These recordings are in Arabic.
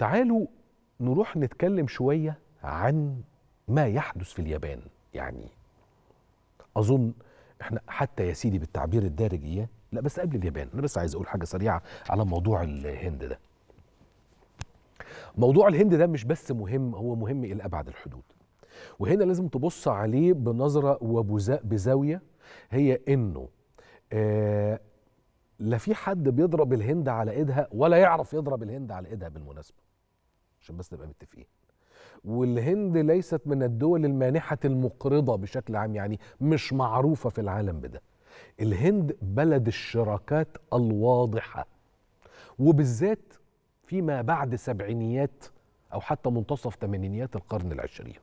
تعالوا نروح نتكلم شويه عن ما يحدث في اليابان يعني اظن احنا حتى يا سيدي بالتعبير الدارج اياه لا بس قبل اليابان انا بس عايز اقول حاجه سريعه على موضوع الهند ده موضوع الهند ده مش بس مهم هو مهم الى ابعد الحدود وهنا لازم تبص عليه بنظره وبزاويه هي انه آه لا في حد بيضرب الهند على ايدها ولا يعرف يضرب الهند على ايدها بالمناسبه عشان بس نبقى متفقين والهند ليست من الدول المانحه المقرضه بشكل عام يعني مش معروفه في العالم بده الهند بلد الشراكات الواضحه وبالذات فيما بعد سبعينيات او حتى منتصف ثمانينيات القرن العشرين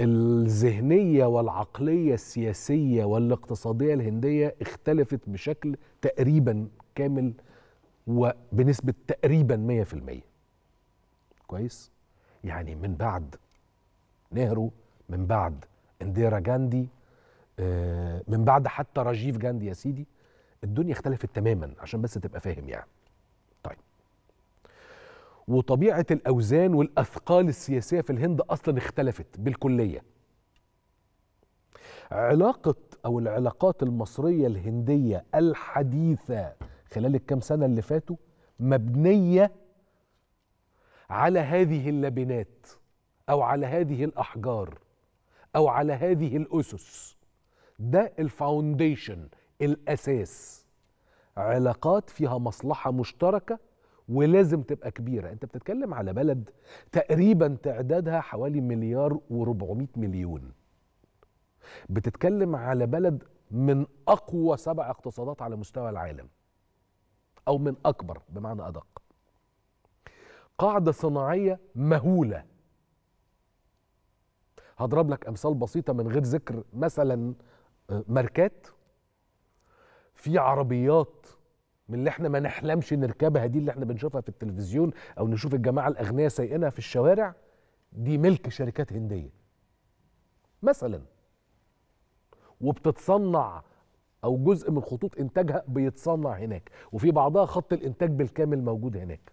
الذهنية والعقلية السياسية والاقتصادية الهندية اختلفت بشكل تقريبا كامل وبنسبة تقريبا 100% كويس؟ يعني من بعد نهرو من بعد انديرا جاندي آه، من بعد حتى راجيف جاندي يا سيدي الدنيا اختلفت تماما عشان بس تبقى فاهم يعني وطبيعه الاوزان والاثقال السياسيه في الهند اصلا اختلفت بالكليه علاقه او العلاقات المصريه الهنديه الحديثه خلال الكام سنه اللي فاتوا مبنيه على هذه اللبنات او على هذه الاحجار او على هذه الاسس ده الفاونديشن الاساس علاقات فيها مصلحه مشتركه ولازم تبقى كبيرة أنت بتتكلم على بلد تقريبا تعدادها حوالي مليار و400 مليون بتتكلم على بلد من أقوى سبع اقتصادات على مستوى العالم أو من أكبر بمعنى أدق قاعدة صناعية مهولة هضرب لك أمثال بسيطة من غير ذكر مثلا آه، ماركات في عربيات من اللي احنا ما نحلمش نركبها دي اللي احنا بنشوفها في التلفزيون او نشوف الجماعه الاغنياء سايقينها في الشوارع دي ملك شركات هنديه مثلا وبتتصنع او جزء من خطوط انتاجها بيتصنع هناك وفي بعضها خط الانتاج بالكامل موجود هناك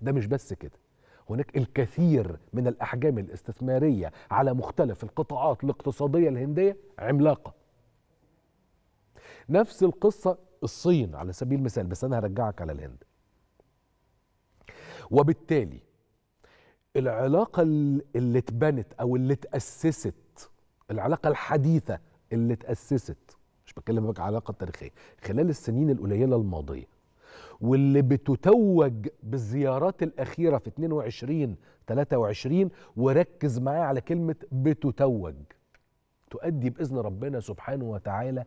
ده مش بس كده هناك الكثير من الاحجام الاستثماريه على مختلف القطاعات الاقتصاديه الهنديه عملاقه نفس القصه الصين على سبيل المثال بس انا هرجعك على الهند وبالتالي العلاقه اللي اتبنت او اللي اتاسست العلاقه الحديثه اللي اتاسست مش بقى علاقه تاريخيه خلال السنين القليله الماضيه واللي بتتوج بالزيارات الاخيره في 22 23 وركز معايا على كلمه بتتوج تؤدي باذن ربنا سبحانه وتعالى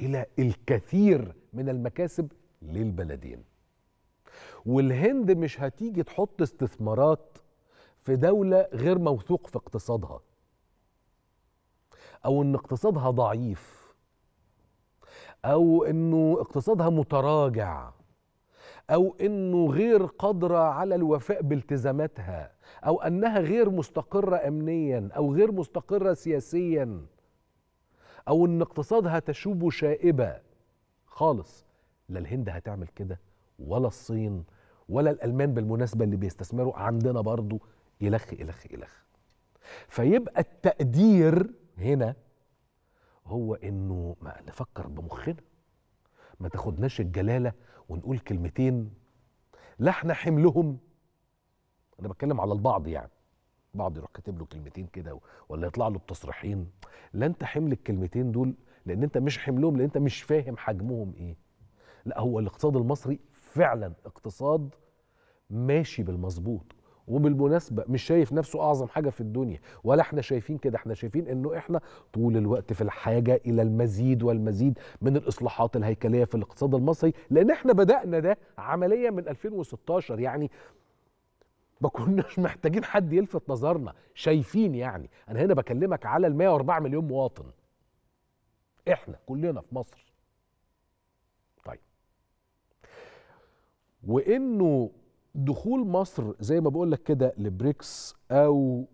إلى الكثير من المكاسب للبلدين والهند مش هتيجي تحط استثمارات في دولة غير موثوق في اقتصادها أو إن اقتصادها ضعيف أو إنه اقتصادها متراجع أو إنه غير قادرة على الوفاء بالتزاماتها أو أنها غير مستقرة أمنيا أو غير مستقرة سياسيا او ان اقتصادها تشوب شائبه خالص لا الهند هتعمل كده ولا الصين ولا الالمان بالمناسبه اللي بيستثمروا عندنا برضو الخ الخ الخ فيبقى التقدير هنا هو انه ما نفكر بمخنا ما تاخدناش الجلاله ونقول كلمتين لا احنا حملهم انا بتكلم على البعض يعني بعض يروح كاتب له كلمتين كده ولا يطلع له بتصريحين لا انت حمل الكلمتين دول لان انت مش حملهم لان انت مش فاهم حجمهم ايه لا هو الاقتصاد المصري فعلا اقتصاد ماشي بالمظبوط وبالمناسبة مش شايف نفسه أعظم حاجة في الدنيا ولا احنا شايفين كده احنا شايفين انه احنا طول الوقت في الحاجة إلى المزيد والمزيد من الإصلاحات الهيكلية في الاقتصاد المصري لأن احنا بدأنا ده عمليا من 2016 يعني ما كناش محتاجين حد يلفت نظرنا شايفين يعني انا هنا بكلمك على ال 104 مليون مواطن احنا كلنا في مصر طيب وانه دخول مصر زي ما بقول لك كده لبريكس او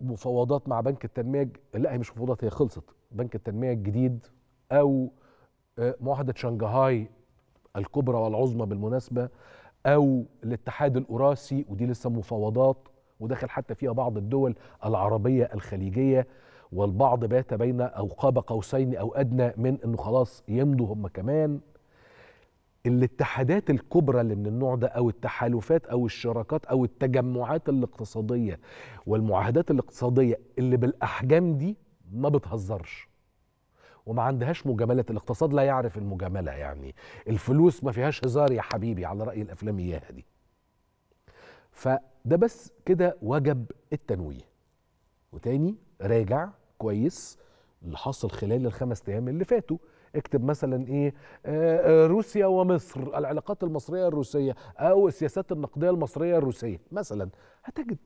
مفاوضات مع بنك التنميه لا هي مش مفاوضات هي خلصت بنك التنميه الجديد او آه، معاهده شنغهاي الكبرى والعظمى بالمناسبه او الاتحاد الاوراسي ودي لسه مفاوضات ودخل حتى فيها بعض الدول العربيه الخليجيه والبعض بات بين او قاب قوسين او ادنى من انه خلاص يمضوا هم كمان الاتحادات الكبرى اللي من النوع ده او التحالفات او الشراكات او التجمعات الاقتصاديه والمعاهدات الاقتصاديه اللي بالاحجام دي ما بتهزرش وما عندهاش مجاملات الاقتصاد لا يعرف المجامله يعني الفلوس ما فيهاش هزار يا حبيبي على راي الافلام اياها دي فده بس كده وجب التنويه وتاني راجع كويس اللي حصل خلال الخمس ايام اللي فاتوا اكتب مثلا ايه آه،, آه روسيا ومصر العلاقات المصريه الروسيه او السياسات النقديه المصريه الروسيه مثلا هتجد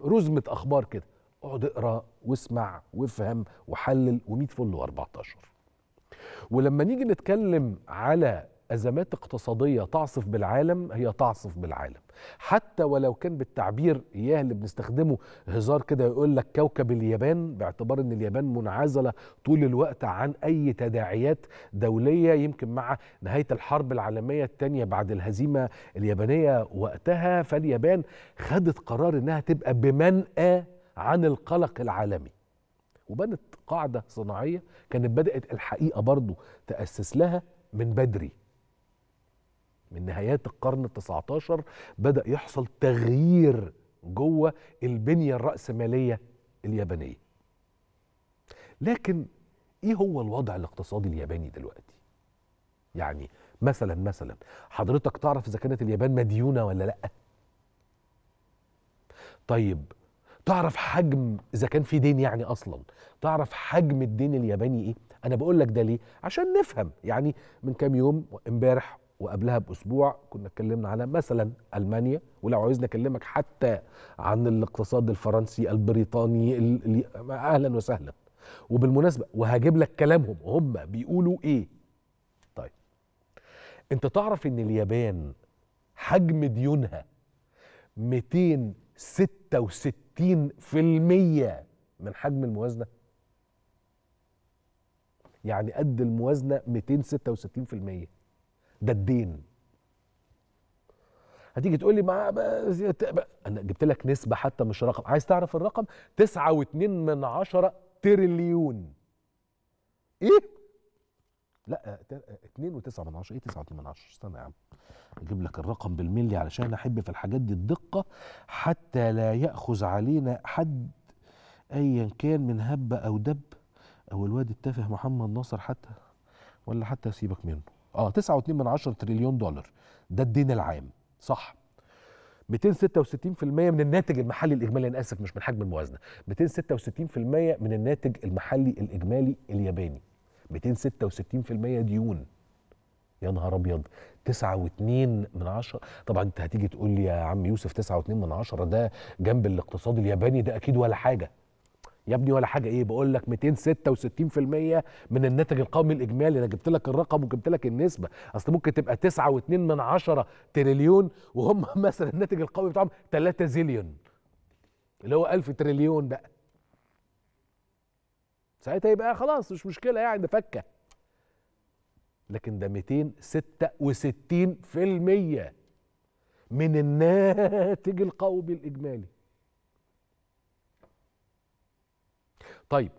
رزمه اخبار كده اقعد اقرا واسمع وافهم وحلل و100 فل و14 ولما نيجي نتكلم على ازمات اقتصاديه تعصف بالعالم هي تعصف بالعالم حتى ولو كان بالتعبير اياه اللي بنستخدمه هزار كده يقول لك كوكب اليابان باعتبار ان اليابان منعزله طول الوقت عن اي تداعيات دوليه يمكن مع نهايه الحرب العالميه الثانيه بعد الهزيمه اليابانيه وقتها فاليابان خدت قرار انها تبقى بمنأى عن القلق العالمي وبنت قاعدة صناعية كانت بدأت الحقيقة برضو تأسس لها من بدري من نهايات القرن التسعتاشر بدأ يحصل تغيير جوه البنية الرأسمالية اليابانية لكن ايه هو الوضع الاقتصادي الياباني دلوقتي يعني مثلا مثلا حضرتك تعرف اذا كانت اليابان مديونه ولا لا طيب تعرف حجم اذا كان في دين يعني اصلا تعرف حجم الدين الياباني ايه انا بقول لك ده ليه عشان نفهم يعني من كام يوم امبارح وقبلها باسبوع كنا اتكلمنا على مثلا المانيا ولو عايزني اكلمك حتى عن الاقتصاد الفرنسي البريطاني اهلا وسهلا وبالمناسبه وهجيب لك كلامهم هم بيقولوا ايه طيب انت تعرف ان اليابان حجم ديونها 266 60% من حجم الموازنه يعني قد الموازنه 266% ده الدين هتيجي تقول لي ما انا جبت لك نسبه حتى مش رقم عايز تعرف الرقم 9.2 من عشرة تريليون ايه لا 2.9 من 10 ايه 9.8 من 10 استنى يا عم اجيب لك الرقم بالملي علشان احب في الحاجات دي الدقه حتى لا ياخذ علينا حد ايا كان من هبه او دب او الواد التافه محمد ناصر حتى ولا حتى سيبك منه اه 9.2 من 10 تريليون دولار ده الدين العام صح 266% من الناتج المحلي الاجمالي انا اسف مش من حجم الموازنه 266% من الناتج المحلي الاجمالي الياباني 266% ديون يا نهار ابيض 9.2 من 10 طبعا انت هتيجي تقول لي يا عم يوسف 9.2 من 10 ده جنب الاقتصاد الياباني ده اكيد ولا حاجه يا ابني ولا حاجه ايه بقول لك 266% من الناتج القومي الاجمالي انا جبت لك الرقم وجبت لك النسبه اصل ممكن تبقى 9.2 من 10 تريليون وهم مثلا الناتج القومي بتاعهم 3 زيليون اللي هو 1000 تريليون بقى ساعتها يبقى خلاص مش مشكله يعني ده فكه لكن ده 266% من الناتج القومي الاجمالي طيب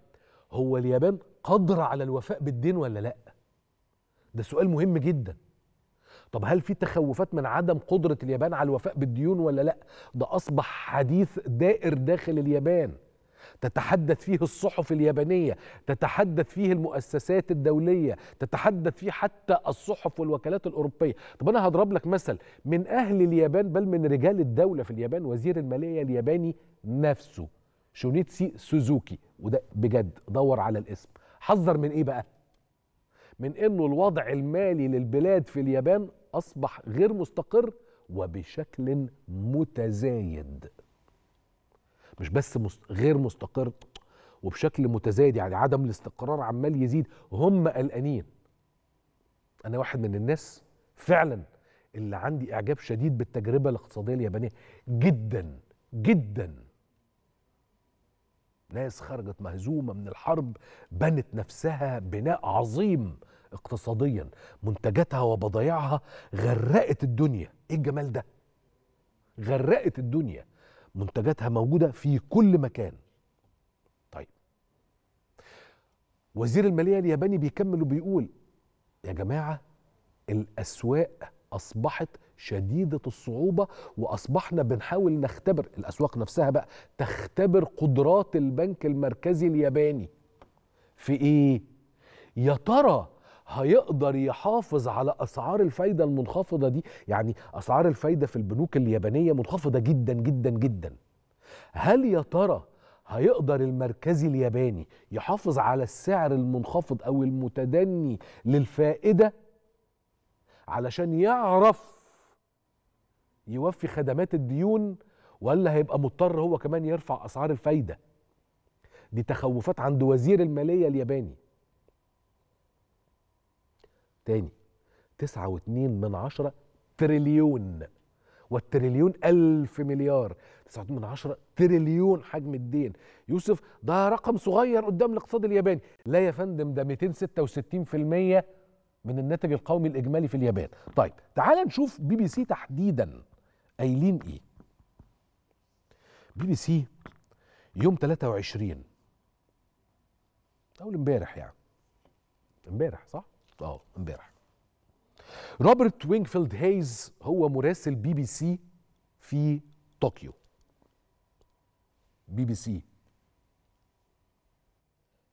هو اليابان قادره على الوفاء بالدين ولا لا ده سؤال مهم جدا طب هل في تخوفات من عدم قدره اليابان على الوفاء بالديون ولا لا ده اصبح حديث دائر داخل اليابان تتحدث فيه الصحف اليابانية تتحدث فيه المؤسسات الدولية تتحدث فيه حتى الصحف والوكالات الأوروبية طب أنا هضرب لك مثل من أهل اليابان بل من رجال الدولة في اليابان وزير المالية الياباني نفسه شونيتسي سوزوكي وده بجد دور على الاسم حذر من ايه بقى من انه الوضع المالي للبلاد في اليابان اصبح غير مستقر وبشكل متزايد مش بس مست... غير مستقر وبشكل متزايد يعني عدم الاستقرار عمال يزيد هم قلقانين انا واحد من الناس فعلا اللي عندي اعجاب شديد بالتجربه الاقتصاديه اليابانيه جدا جدا ناس خرجت مهزومه من الحرب بنت نفسها بناء عظيم اقتصاديا منتجاتها وبضايعها غرقت الدنيا ايه الجمال ده غرقت الدنيا منتجاتها موجوده في كل مكان طيب وزير الماليه الياباني بيكمل وبيقول يا جماعه الاسواق اصبحت شديده الصعوبه واصبحنا بنحاول نختبر الاسواق نفسها بقى تختبر قدرات البنك المركزي الياباني في ايه يا ترى هيقدر يحافظ على اسعار الفايده المنخفضه دي يعني اسعار الفايده في البنوك اليابانيه منخفضه جدا جدا جدا هل يا ترى هيقدر المركزي الياباني يحافظ على السعر المنخفض او المتدني للفائده علشان يعرف يوفي خدمات الديون ولا هيبقى مضطر هو كمان يرفع اسعار الفايده دي تخوفات عند وزير الماليه الياباني تاني تسعة واتنين من عشرة تريليون والتريليون ألف مليار تسعة من عشرة تريليون حجم الدين يوسف ده رقم صغير قدام الاقتصاد الياباني لا يا فندم ده 266% من الناتج القومي الإجمالي في اليابان طيب تعال نشوف بي بي سي تحديدا قايلين إيه بي بي سي يوم 23 أول امبارح يعني امبارح صح اه امبارح روبرت وينجفيلد هايز هو مراسل بي بي سي في طوكيو بي بي سي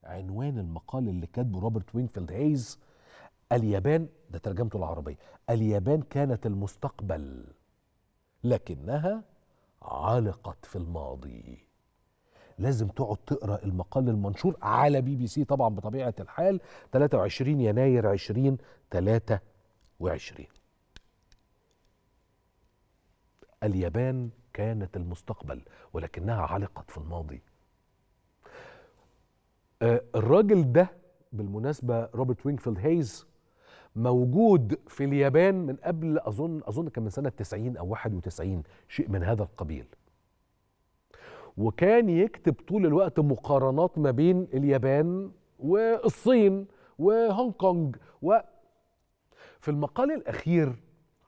عنوان المقال اللي كاتبه روبرت وينجفيلد هايز اليابان ده ترجمته العربية اليابان كانت المستقبل لكنها علقت في الماضي لازم تقعد تقرا المقال المنشور على بي بي سي طبعا بطبيعه الحال 23 يناير 2023 اليابان كانت المستقبل ولكنها علقت في الماضي آه، الراجل ده بالمناسبه روبرت وينغفيلد هيز موجود في اليابان من قبل اظن اظن كان من سنه 90 او 91 شيء من هذا القبيل وكان يكتب طول الوقت مقارنات ما بين اليابان والصين وهونج كونج و في المقال الأخير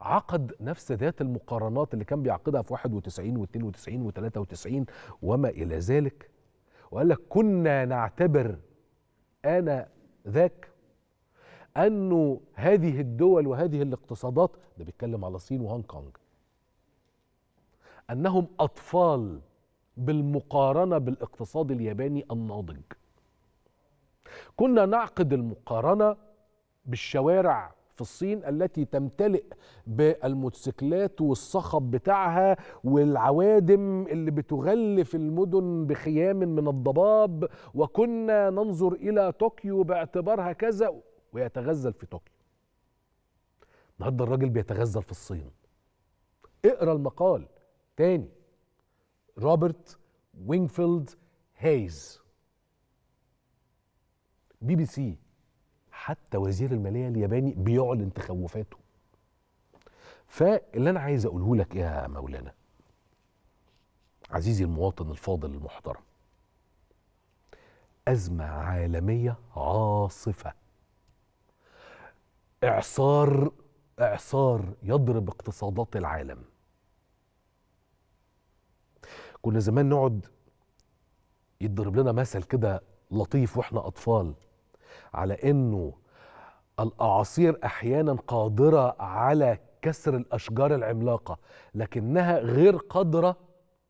عقد نفس ذات المقارنات اللي كان بيعقدها في 91 و 92 و 93 وما إلى ذلك وقال لك كنا نعتبر أنا ذاك أنه هذه الدول وهذه الاقتصادات ده بيتكلم على الصين وهونج كونج أنهم أطفال بالمقارنه بالاقتصاد الياباني الناضج كنا نعقد المقارنه بالشوارع في الصين التي تمتلئ بالموتوسيكلات والصخب بتاعها والعوادم اللي بتغلف المدن بخيام من الضباب وكنا ننظر الى طوكيو باعتبارها كذا ويتغزل في طوكيو النهارده الراجل بيتغزل في الصين اقرا المقال تاني روبرت وينغفيلد هايز بي بي سي حتى وزير الماليه الياباني بيعلن تخوفاته فاللي انا عايز اقوله لك يا مولانا عزيزي المواطن الفاضل المحترم ازمه عالميه عاصفه اعصار اعصار يضرب اقتصادات العالم كنا زمان نقعد يتضرب لنا مثل كده لطيف واحنا اطفال على انه الاعاصير احيانا قادره على كسر الاشجار العملاقه لكنها غير قادره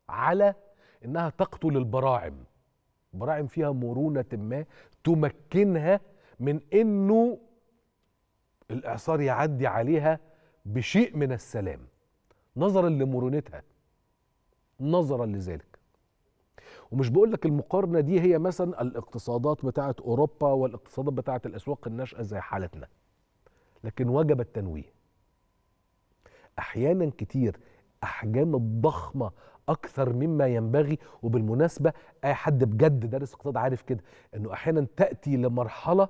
على انها تقتل البراعم براعم فيها مرونه ما تمكنها من انه الاعصار يعدي عليها بشيء من السلام نظرا لمرونتها نظرا لذلك ومش بقول لك المقارنة دي هي مثلا الاقتصادات بتاعة أوروبا والاقتصادات بتاعة الأسواق الناشئة زي حالتنا لكن وجب التنويه أحيانا كتير أحجام الضخمة أكثر مما ينبغي وبالمناسبة أي حد بجد دارس اقتصاد عارف كده إنه أحيانا تأتي لمرحلة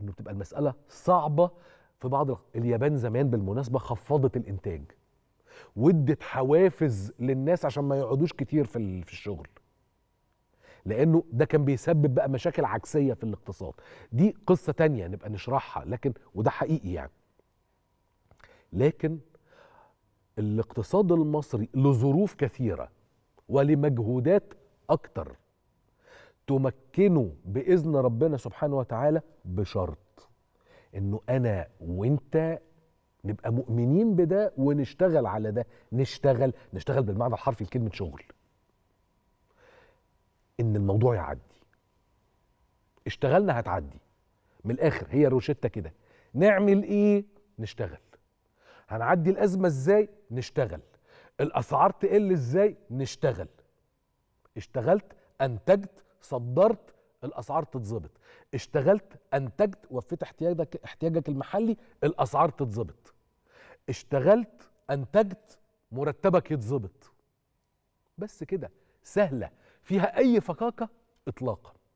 إنه بتبقى المسألة صعبة في بعض اليابان زمان بالمناسبة خفضت الإنتاج وادت حوافز للناس عشان ما يقعدوش كتير في في الشغل لانه ده كان بيسبب بقى مشاكل عكسيه في الاقتصاد دي قصه تانية نبقى نشرحها لكن وده حقيقي يعني لكن الاقتصاد المصري لظروف كثيره ولمجهودات اكتر تمكنه باذن ربنا سبحانه وتعالى بشرط انه انا وانت نبقى مؤمنين بده ونشتغل على ده نشتغل نشتغل بالمعنى الحرفي لكلمة شغل إن الموضوع يعدي اشتغلنا هتعدي من الآخر هي روشتة كده نعمل إيه نشتغل هنعدي الأزمة إزاي نشتغل الأسعار تقل إزاي نشتغل اشتغلت أنتجت صدرت الاسعار تتظبط اشتغلت انتجت وفيت احتياجك احتياجك المحلي الاسعار تتظبط اشتغلت انتجت مرتبك يتظبط بس كده سهله فيها اي فكاكه اطلاقا